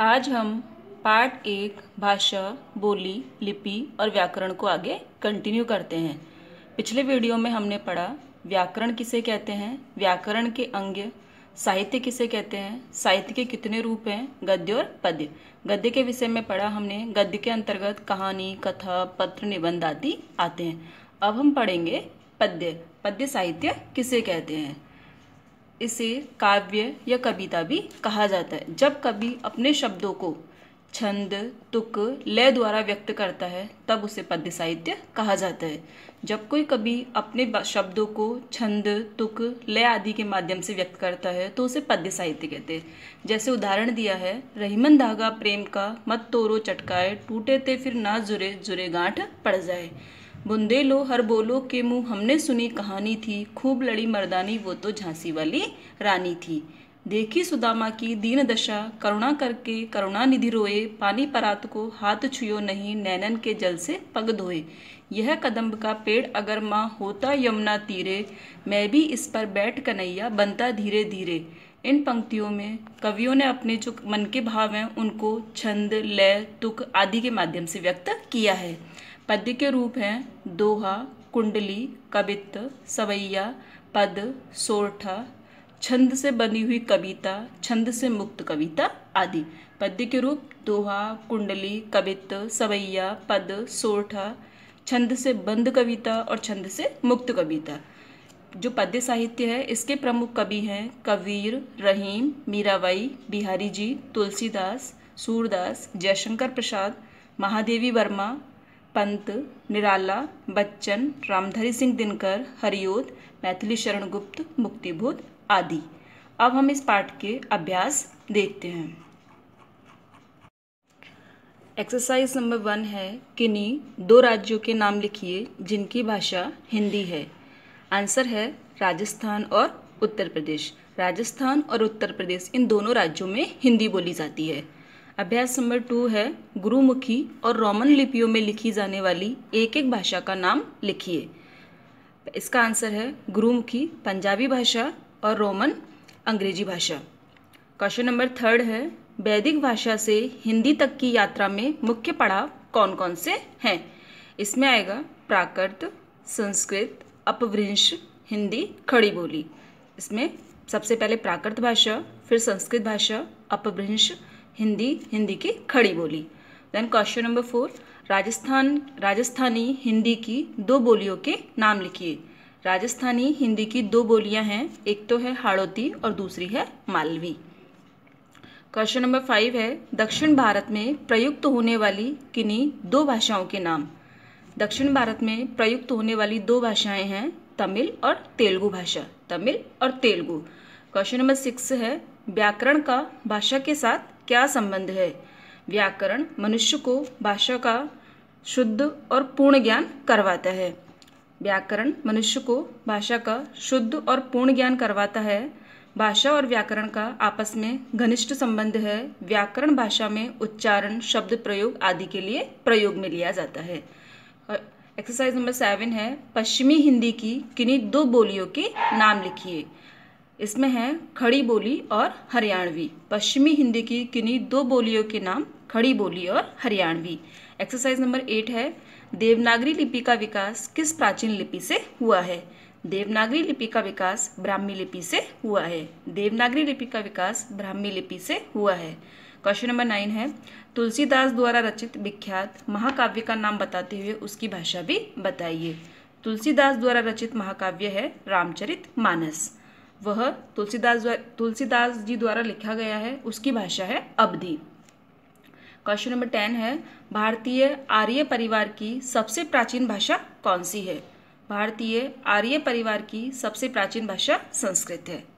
आज हम पार्ट एक भाषा बोली लिपि और व्याकरण को आगे कंटिन्यू करते हैं पिछले वीडियो में हमने पढ़ा व्याकरण किसे कहते हैं व्याकरण के अंग साहित्य किसे कहते हैं साहित्य के कितने रूप हैं गद्य और पद्य गद्य के विषय में पढ़ा हमने गद्य के अंतर्गत कहानी कथा पत्र निबंध आदि आते हैं अब हम पढ़ेंगे पद्य पद्य साहित्य किसे कहते हैं इसे काव्य या कविता भी कहा जाता है जब कवि अपने शब्दों को छंद तुक लय द्वारा व्यक्त करता है तब उसे पद्य साहित्य कहा जाता है जब कोई कवि अपने शब्दों को छंद तुक लय आदि के माध्यम से व्यक्त करता है तो उसे पद्य साहित्य कहते हैं जैसे उदाहरण दिया है रहीमन धागा प्रेम का मत तोरो चटकाए टूटे थे फिर ना जुरे जुरे गांठ पड़ जाए बुंदेलो लो हर बोलो के मुँह हमने सुनी कहानी थी खूब लड़ी मर्दानी वो तो झांसी वाली रानी थी देखी सुदामा की दीन दशा करुणा करके करुणा निधि रोए पानी परात को हाथ छुयो नहीं नैनन के जल से पग धोए यह कदम्ब का पेड़ अगर माँ होता यमुना तीरे मैं भी इस पर बैठ कन्हैया बनता धीरे धीरे इन पंक्तियों में कवियों ने अपने जो मन के भाव हैं उनको छंद लय तुक आदि के माध्यम से व्यक्त किया है पद्य के रूप हैं दोहा कुंडली कवित्त सवैया पद सोरठा छंद से बनी हुई कविता छंद से मुक्त कविता आदि पद्य के रूप दोहा कुंडली कवित्त सवैया पद सोरठा छंद से बंद कविता और छंद से मुक्त कविता जो पद्य साहित्य है इसके प्रमुख कवि हैं कबीर रहीम मीराबाई बिहारी जी तुलसीदास सूरदास जयशंकर प्रसाद महादेवी वर्मा पंत निराला बच्चन रामधरी सिंह दिनकर हरिओत मैथिली शरण गुप्त मुक्तिबोध आदि अब हम इस पाठ के अभ्यास देखते हैं एक्सरसाइज नंबर वन है किन्हीं दो राज्यों के नाम लिखिए जिनकी भाषा हिंदी है आंसर है राजस्थान और उत्तर प्रदेश राजस्थान और उत्तर प्रदेश इन दोनों राज्यों में हिंदी बोली जाती है अभ्यास नंबर टू है गुरुमुखी और रोमन लिपियों में लिखी जाने वाली एक एक भाषा का नाम लिखिए इसका आंसर है गुरुमुखी पंजाबी भाषा और रोमन अंग्रेजी भाषा क्वेश्चन नंबर थर्ड है वैदिक भाषा से हिंदी तक की यात्रा में मुख्य पड़ाव कौन कौन से हैं इसमें आएगा प्राकृत संस्कृत अपभ्रंश हिंदी खड़ी बोली इसमें सबसे पहले प्राकृत भाषा फिर संस्कृत भाषा अपभ्रंश हिंदी हिंदी की Khari Boli then question number four Rajasthan Rajasthani Hindi की दो बोलियों के नाम लिखिए राजस्थानी हिंदी की दो बोलियां हैं एक तो है हाड़ौती और दूसरी है मालवी क्वेश्चन नंबर फाइव है दक्षिण भारत में प्रयुक्त होने वाली किन्हीं दो भाषाओं के नाम दक्षिण भारत में प्रयुक्त होने वाली दो भाषाएं हैं तमिल और तेलुगु भाषा तमिल और तेलुगु क्वेश्चन नंबर सिक्स है व्याकरण का भाषा के साथ क्या संबंध है व्याकरण मनुष्य को भाषा का शुद्ध और पूर्ण ज्ञान करवाता है व्याकरण मनुष्य को भाषा का शुद्ध और पूर्ण ज्ञान करवाता है भाषा और व्याकरण का आपस में घनिष्ठ संबंध है व्याकरण भाषा में उच्चारण शब्द प्रयोग आदि के लिए प्रयोग में लिया जाता है एक्सरसाइज नंबर सेवन है पश्चिमी हिंदी की किन्हीं दो बोलियों के नाम लिखिए इसमें हैं खड़ी बोली और हरियाणवी पश्चिमी हिंदी की किन्हीं दो बोलियों के नाम खड़ी बोली और हरियाणवी एक्सरसाइज नंबर एट है देवनागरी लिपि का विकास किस प्राचीन लिपि से हुआ है देवनागरी लिपि का विकास ब्राह्मी लिपि से हुआ है देवनागरी लिपि का विकास ब्राह्मी लिपि से हुआ है क्वेश्चन नंबर नाइन है तुलसीदास द्वारा रचित विख्यात महाकाव्य का नाम बताते हुए उसकी भाषा भी बताइए तुलसीदास द्वारा रचित महाकाव्य है रामचरित मानस वह तुलसीदास तुलसीदास जी द्वारा लिखा गया है उसकी भाषा है अवधि क्वेश्चन नंबर टेन है भारतीय आर्य परिवार की सबसे प्राचीन भाषा कौन सी है भारतीय आर्य परिवार की सबसे प्राचीन भाषा संस्कृत है